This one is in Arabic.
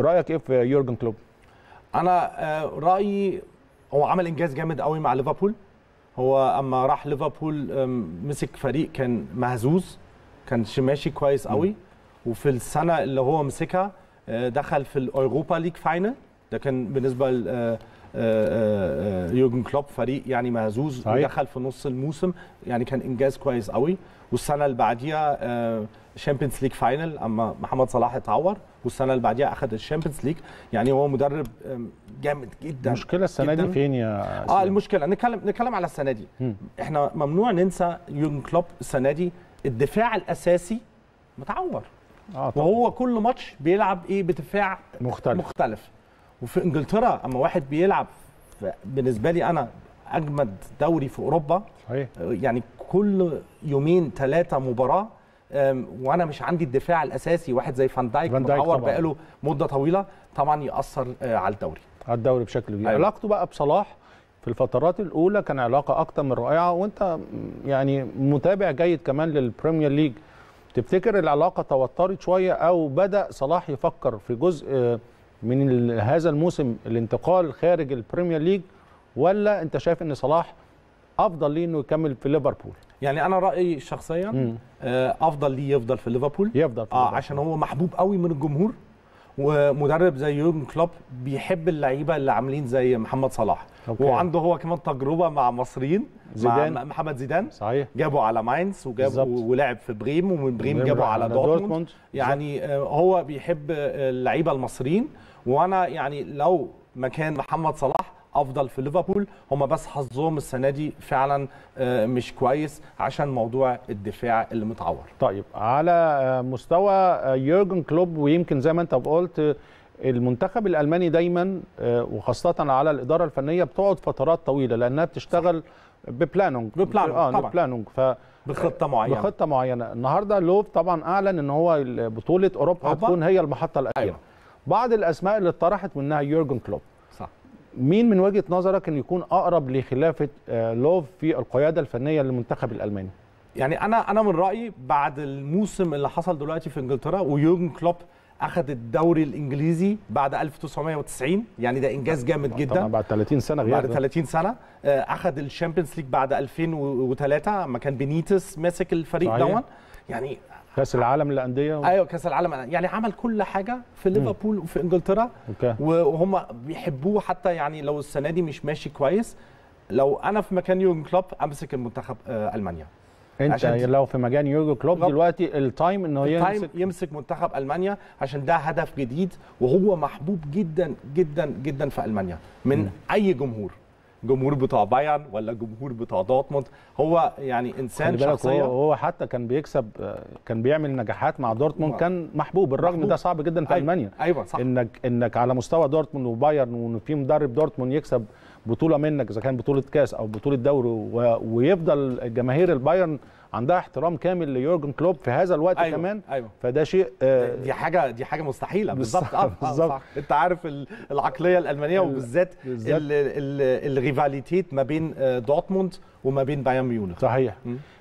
رايك ايه في يورجن كلوب انا آه، رايي هو عمل انجاز جامد قوي مع ليفربول هو اما راح ليفربول مسك فريق كان مهزوز كان ماشي كويس قوي وفي السنه اللي هو مسكها آه، دخل في الاوروبا ليج فاينل ده كان بالنسبه آه، آه، آه، يورجن كلوب فريق يعني مهزوز صحيح. ودخل في نص الموسم يعني كان انجاز كويس قوي والسنه اللي بعديها شامبيونز ليج فاينل اما محمد صلاح اتعور والسنه اللي بعديها اخذ الشامبيونز ليج يعني هو مدرب جامد جدا المشكله السنه جداً. دي فين يا اه المشكله نتكلم نتكلم على السنه دي م. احنا ممنوع ننسى يورجن كلوب السنه دي الدفاع الاساسي متعور آه وهو كل ماتش بيلعب ايه بدفاع مختلف, مختلف. وفي انجلترا اما واحد بيلعب بالنسبه لي انا اجمد دوري في اوروبا صحيح. يعني كل يومين ثلاثه مباراه وانا مش عندي الدفاع الاساسي واحد زي فان دايك متعور بقاله مده طويله طبعا ياثر آه، على الدوري على الدوري بشكل كبير أيوة. علاقته بقى بصلاح في الفترات الاولى كان علاقه اكتر من رائعه وانت يعني متابع جيد كمان للبريمير ليج تفتكر العلاقه توترت شويه او بدا صلاح يفكر في جزء آه، من هذا الموسم الانتقال خارج البريمير ليج ولا انت شايف ان صلاح افضل ليه انه يكمل في ليفربول يعني انا رايي شخصيا آه، افضل ليه يفضل في ليفربول يفضل في اه عشان هو محبوب قوي من الجمهور ومدرب زي يورجن كلوب بيحب اللعيبه اللي عاملين زي محمد صلاح أوكي. وعنده هو كمان تجربه مع مصريين زيدان مع محمد زيدان صحيح جابه على ماينس وجابه بالزبط. ولعب في بريم ومن بريم جابه على دورتموند يعني آه، هو بيحب آه، اللعيبه المصريين وانا يعني لو مكان محمد صلاح افضل في ليفربول هم بس حظهم السنه دي فعلا آه، مش كويس عشان موضوع الدفاع اللي متعور طيب على مستوى يورجن كلوب ويمكن زي ما انت قلت المنتخب الالماني دايما آه، وخاصه على الاداره الفنيه بتقعد فترات طويله لانها بتشتغل ببلانونج ببلانونج اه ببلاننج ببلانونج ف بخطه معينه بخطه معينه النهارده لوف طبعا اعلن ان هو بطوله اوروبا هتكون هي المحطه الاخيره أيوة. بعض الاسماء اللي اتطرحت منها يورجن كلوب صح مين من وجهه نظرك ان يكون اقرب لخلافه آه، لوف في القياده الفنيه للمنتخب الالماني يعني انا انا من رايي بعد الموسم اللي حصل دلوقتي في انجلترا ويورجن كلوب اخذ الدوري الانجليزي بعد 1990 يعني ده انجاز جامد جدا طبعا بعد 30 سنه غير بعد 30 سنه آه، اخذ الشامبيونز ليج بعد 2003 اما كان بينيتس ماسك الفريق دون يعني كاس العالم للانديه و... ايوه كاس العالم يعني عمل كل حاجه في ليفربول وفي انجلترا أوكي. وهم بيحبوه حتى يعني لو السنه دي مش ماشي كويس لو انا في مكان يورجن كلوب امسك المنتخب آه، المانيا انت عشان لو في مجال يورجو كلوب دلوقتي التايم انه يمسك يمسك منتخب المانيا عشان ده هدف جديد وهو محبوب جدا جدا جدا في المانيا من م. اي جمهور جمهور بتاع بايرن ولا جمهور بتاع دورتموند هو يعني انسان شخصيه هو, هو حتى كان بيكسب كان بيعمل نجاحات مع دورتموند كان محبوب بالرغم ده صعب جدا في أيوة. المانيا ايوه صح انك انك على مستوى دورتموند وبايرن وان في مدرب دورتموند يكسب بطوله منك اذا كان بطوله كاس او بطوله دوري ويفضل جماهير البايرن عندها احترام كامل ليورجن كلوب في هذا الوقت أيوة كمان أيوة فده شيء آه, آه، دي حاجه دي حاجه مستحيله بالظبط آه،, اه بالظبط انت عارف العقليه الالمانيه وبالذات الريفاليتيت ما بين آه، دورتموند وما بين بايرن ميونخ صحيح م.